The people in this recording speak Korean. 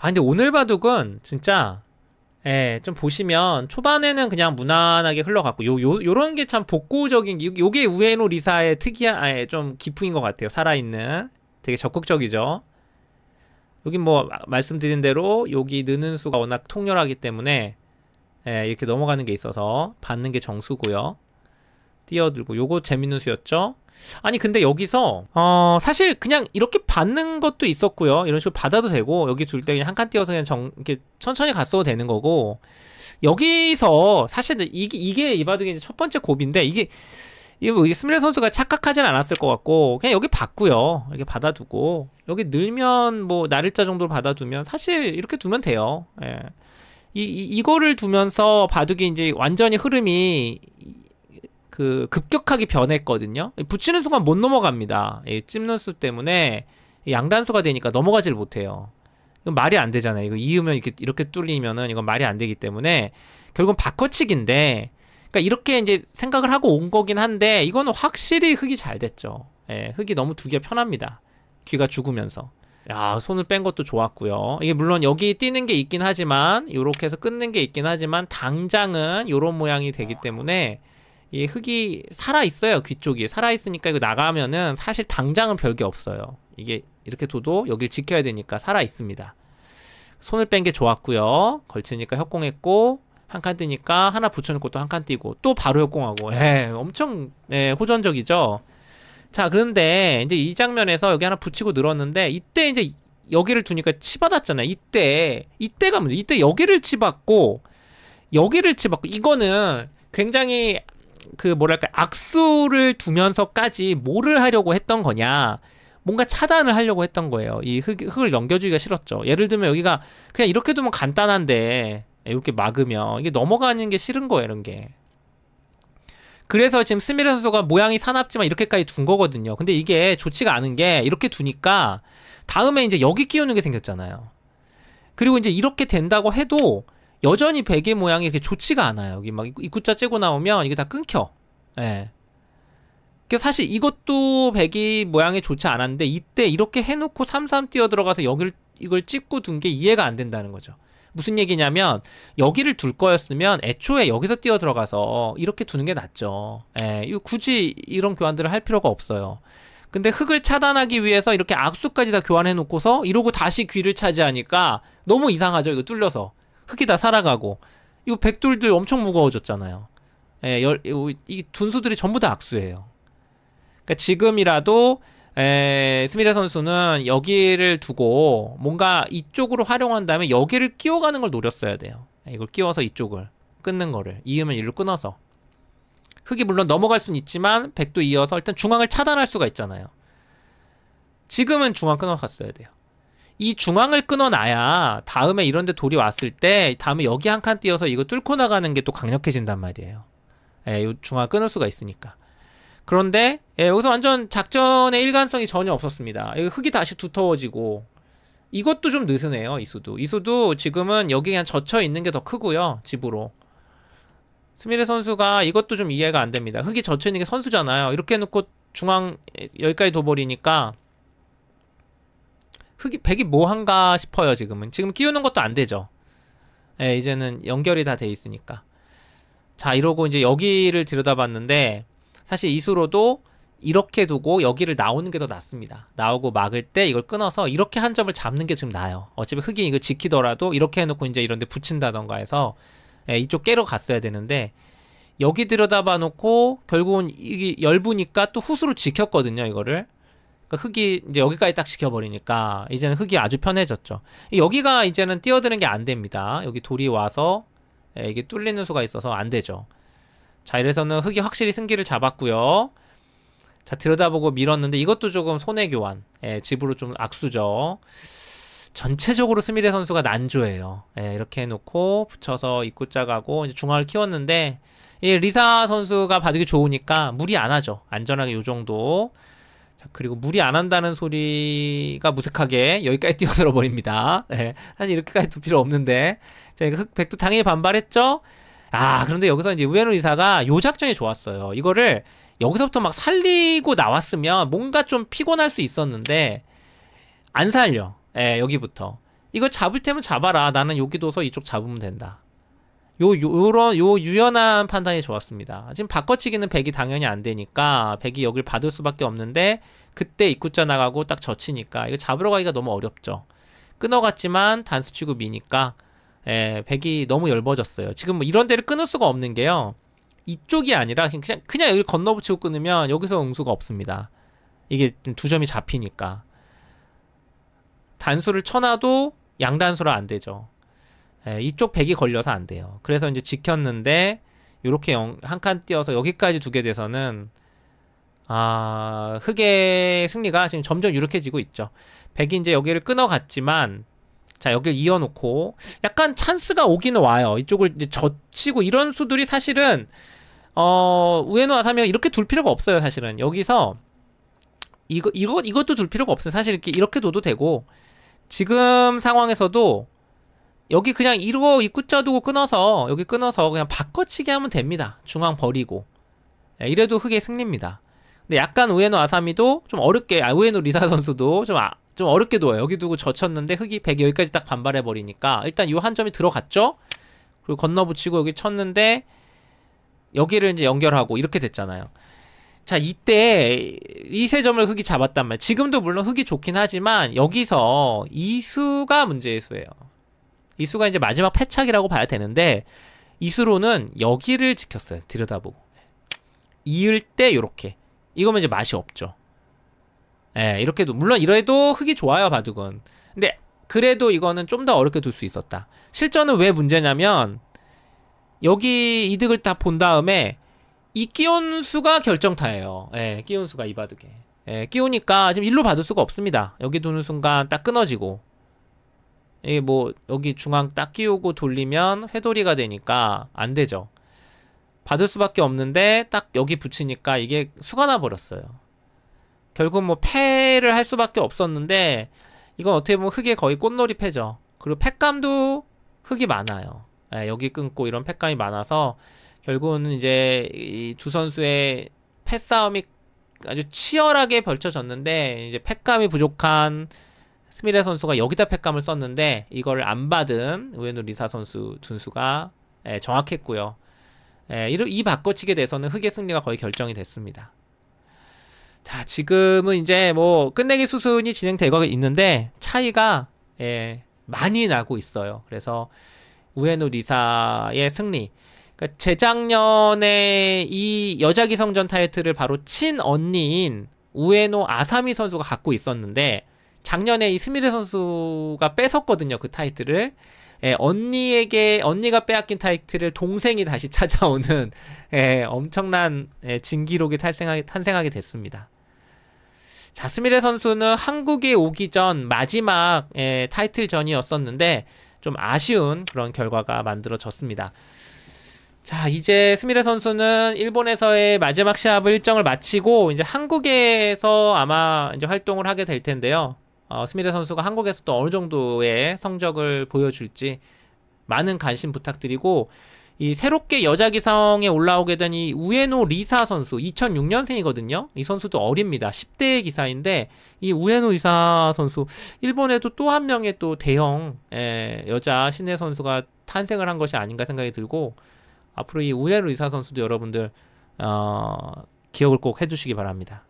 아 근데 오늘 바둑은 진짜 예, 좀 보시면 초반에는 그냥 무난하게 흘러갔고 요, 요 요런 게 참 복고적인 요, 게 우에노 리사의 특이한 아예 좀 기풍인 것 같아요. 살아있는 되게 적극적이죠. 여기 뭐 말씀드린 대로 여기 느는 수가 워낙 통렬하기 때문에 예, 이렇게 넘어가는 게 있어서 받는 게 정수고요. 뛰어들고 요거 재밌는 수였죠. 아니 근데 여기서 어 사실 그냥 이렇게 받는 것도 있었고요 이런 식으로 받아도 되고 여기 줄때 그냥 한 칸 띄워서 그냥 정 이렇게 천천히 갔어도 되는 거고 여기서 사실 이게 이게 이바둑의 이첫 번째 고비인데 이게 이게 뭐 스밀레 선수가 착각하진 않았을 것 같고 그냥 여기 받고요 이렇게 받아두고 여기 늘면 뭐 나를자 정도로 받아두면 사실 이렇게 두면 돼요 예. 이, 이, 이거를 두면서 바둑이 이제 완전히 흐름이 그 급격하게 변했거든요. 붙이는 순간 못 넘어갑니다. 이 찝는수 때문에 양단수가 되니까 넘어가질 못해요. 이건 말이 안 되잖아요. 이거 이으면 이렇게 이렇게 뚫리면은 이건 말이 안 되기 때문에 결국은 바꿔치기인데 그러니까 이렇게 이제 생각을 하고 온 거긴 한데 이거는 확실히 흙이 잘 됐죠. 예, 흙이 너무 두기가 편합니다. 귀가 죽으면서. 야, 손을 뺀 것도 좋았고요. 이게 물론 여기 뛰는 게 있긴 하지만 이렇게 해서 끊는 게 있긴 하지만 당장은 이런 모양이 되기 때문에 이 흙이 살아있어요. 귀 쪽이. 살아있으니까 이거 나가면은 사실 당장은 별게 없어요. 이게 이렇게 둬도 여길 지켜야 되니까 살아있습니다. 손을 뺀 게 좋았고요. 걸치니까 협공했고 한 칸 뜨니까 하나 붙여놓고 또 한 칸 뛰고 또 바로 협공하고 에 예, 엄청 에, 예, 호전적이죠. 자 그런데 이제 이 장면에서 여기 하나 붙이고 늘었는데 이때 이제 여기를 두니까 치받았잖아요. 이때 이때가 문제. 이때 여기를 치받고 여기를 치받고 이거는 굉장히 그 뭐랄까 악수를 두면서까지 뭐를 하려고 했던 거냐 뭔가 차단을 하려고 했던 거예요 이 흙, 흙을 넘겨주기가 싫었죠 예를 들면 여기가 그냥 이렇게 두면 간단한데 이렇게 막으면 이게 넘어가는 게 싫은 거예요 이런 게 그래서 지금 스미레 소가 모양이 사납지만 이렇게까지 둔 거거든요 근데 이게 좋지가 않은 게 이렇게 두니까 다음에 이제 여기 끼우는 게 생겼잖아요 그리고 이제 이렇게 된다고 해도 여전히 베개 모양이 이렇게 좋지가 않아요. 여기 막 입구자 째고 나오면 이게 다 끊겨. 예. 그 사실 이것도 배기 모양이 좋지 않았는데 이때 이렇게 해놓고 삼삼 뛰어 들어가서 여기를 이걸 찍고 둔 게 이해가 안 된다는 거죠. 무슨 얘기냐면 여기를 둘 거였으면 애초에 여기서 뛰어 들어가서 이렇게 두는 게 낫죠. 예, 이거 굳이 이런 교환들을 할 필요가 없어요. 근데 흙을 차단하기 위해서 이렇게 악수까지 다 교환해 놓고서 이러고 다시 귀를 차지하니까 너무 이상하죠. 이거 뚫려서. 흙이 다 살아가고 이거 백돌들 엄청 무거워졌잖아요. 예, 열, 이 d 수들이 전부 다 악수예요. 그러니까 지금이라도 에, 예, 스미레 선수는 여기를 두고 뭔가 이쪽으로 활용한 다음에 여기를 끼워가는 걸 노렸어야 돼요. 예, 이걸 끼워서 이쪽을 끊는 거를 이으면 이로 끊어서 흙이 물론 넘어갈 수는 있지만 백도 이어서 일단 중앙을 차단할 수가 있잖아요. 지금은 중앙 끊어갔어야 돼요. 이 중앙을 끊어놔야 다음에 이런데 돌이 왔을 때 다음에 여기 한 칸 띄어서 이거 뚫고 나가는 게 또 강력해진단 말이에요. 예, 요 중앙 끊을 수가 있으니까. 그런데 예, 여기서 완전 작전의 일관성이 전혀 없었습니다. 흙이 다시 두터워지고 이것도 좀 느슨해요. 이수도. 이수도 지금은 여기 그냥 젖혀 있는 게 더 크고요. 집으로. 스미레 선수가 이것도 좀 이해가 안 됩니다. 흙이 젖혀 있는 게 선수잖아요. 이렇게 해놓고 중앙 여기까지 둬버리니까 흙이 백이 뭐한가 싶어요 지금은 지금 끼우는 것도 안 되죠 예 이제는 연결이 다 돼 있으니까 자 이러고 이제 여기를 들여다봤는데 사실 이수로도 이렇게 두고 여기를 나오는 게 더 낫습니다 나오고 막을 때 이걸 끊어서 이렇게 한 점을 잡는 게 지금 나아요 어차피 흙이 이거 지키더라도 이렇게 해놓고 이제 이런 데 붙인다던가 해서 예, 이쪽 깨러 갔어야 되는데 여기 들여다봐 놓고 결국은 이게 열부니까 또 후수로 지켰거든요 이거를 그러니까 흙이 이제 여기까지 딱 지켜버리니까 이제는 흙이 아주 편해졌죠. 여기가 이제는 뛰어드는 게 안 됩니다. 여기 돌이 와서 예, 이게 뚫리는 수가 있어서 안 되죠. 자 이래서는 흙이 확실히 승기를 잡았고요. 자 들여다보고 밀었는데 이것도 조금 손해교환 예, 집으로 좀 악수죠. 전체적으로 스미레 선수가 난조예요. 예, 이렇게 해놓고 붙여서 입구자 가고 이제 중앙을 키웠는데 예, 리사 선수가 바둑이 좋으니까 무리 안 하죠. 안전하게 요 정도 자, 그리고 물이 안 한다는 소리가 무색하게 여기까지 뛰어들어 버립니다. 네, 사실 이렇게까지 둘 필요 없는데. 자, 흑백도 당연히 반발했죠? 아, 그런데 여기서 이제 우에노 이사가 요 작전이 좋았어요. 이거를 여기서부터 막 살리고 나왔으면 뭔가 좀 피곤할 수 있었는데, 안 살려. 예, 여기부터. 이거 잡을 테면 잡아라. 나는 여기 둬서 이쪽 잡으면 된다. 요, 요런, 요 유연한 판단이 좋았습니다. 지금 바꿔치기는 백이 당연히 안 되니까 백이 여길 받을 수밖에 없는데 그때 입구자 나가고 딱 젖히니까 이거 잡으러 가기가 너무 어렵죠. 끊어갔지만 단수 치고 미니까 예, 백이 너무 열버졌어요. 지금 뭐 이런 데를 끊을 수가 없는 게요. 이쪽이 아니라 그냥 그냥 여기 건너붙이고 끊으면 여기서 응수가 없습니다. 이게 두 점이 잡히니까 단수를 쳐놔도 양단수로안 되죠. 예, 이쪽 백이 걸려서 안 돼요. 그래서 이제 지켰는데 이렇게 한 칸 띄어서 여기까지 두게 돼서는 아 흑의 승리가 지금 점점 유력해지고 있죠. 백이 이제 여기를 끊어갔지만 자 여기를 이어놓고 약간 찬스가 오기는 와요. 이쪽을 이제 젖히고 이런 수들이 사실은 어 우에노 아사미가 이렇게 둘 필요가 없어요. 사실은 여기서 이거 이거 이것도 둘 필요가 없어요. 사실 이렇게 이렇게 둬도 되고 지금 상황에서도 여기 그냥 이거 입구자 두고 끊어서 여기 끊어서 그냥 바꿔치기 하면 됩니다. 중앙 버리고 예, 이래도 흑의 승리입니다. 근데 약간 우에노 아사미도 좀 어렵게 아, 우에노 리사 선수도 좀, 아, 좀 어렵게 둬요. 여기 두고 젖혔는데 흑이 100 여기까지 딱 반발해버리니까 일단 요 한 점이 들어갔죠? 그리고 건너붙이고 여기 쳤는데 여기를 이제 연결하고 이렇게 됐잖아요. 자 이때 이 세 점을 흑이 잡았단 말이에요. 지금도 물론 흑이 좋긴 하지만 여기서 이수가 문제의 수예요. 이수가 이제 마지막 패착이라고 봐야 되는데 이수로는 여기를 지켰어요. 들여다보고. 이을 때 요렇게. 이거면 이제 맛이 없죠. 예, 이렇게도 물론 이래도 흙이 좋아요, 바둑은. 근데 그래도 이거는 좀 더 어렵게 둘 수 있었다. 실전은 왜 문제냐면 여기 이득을 다 본 다음에 이끼운수가 결정타예요. 예, 끼운수가이 바둑에. 예, 끼우니까 지금 일로 받을 수가 없습니다. 여기 두는 순간 딱 끊어지고 이게 뭐 여기 중앙 딱 끼우고 돌리면 회돌이가 되니까 안 되죠. 받을 수밖에 없는데 딱 여기 붙이니까 이게 수가 나버렸어요. 결국 뭐 패를 할 수밖에 없었는데 이건 어떻게 보면 흙에 거의 꽃놀이 패죠. 그리고 패감도 흙이 많아요. 네, 여기 끊고 이런 패감이 많아서 결국은 이제 이 두 선수의 패싸움이 아주 치열하게 벌쳐졌는데 이제 패감이 부족한 스미레 선수가 여기다 팩감을 썼는데 이걸 안 받은 우에노 리사 선수 준수가 예, 정확했고요. 예, 이 바꿔치기에 대해서는 흑의 승리가 거의 결정이 됐습니다. 자, 지금은 이제 뭐 끝내기 수순이 진행되고 있는데 차이가 예, 많이 나고 있어요. 그래서 우에노 리사의 승리. 그러니까 재작년에 이 여자 기성전 타이틀을 바로 친 언니인 우에노 아사미 선수가 갖고 있었는데 작년에 이 스미레 선수가 뺏었거든요. 그 타이틀을. 예, 언니에게 언니가 빼앗긴 타이틀을 동생이 다시 찾아오는 예, 엄청난 예, 진기록이 탄생하게, 탄생하게 됐습니다. 자스미레 선수는 한국에 오기 전 마지막 예, 타이틀전이었었는데 좀 아쉬운 그런 결과가 만들어졌습니다. 자, 이제 스미레 선수는 일본에서의 마지막 시합 일정을 마치고 이제 한국에서 아마 이제 활동을 하게 될 텐데요. 어, 스미레 선수가 한국에서 또 어느 정도의 성적을 보여줄지 많은 관심 부탁드리고 이 새롭게 여자 기성에 올라오게 된 이 우에노 리사 선수 2006년생이거든요. 이 선수도 어립니다. 1 0대 기사인데 이 우에노 리사 선수 일본에도 또 한 명의 또 대형 에, 예, 여자 신예 선수가 탄생을 한 것이 아닌가 생각이 들고 앞으로 이 우에노 리사 선수도 여러분들 어, 기억을 꼭 해주시기 바랍니다.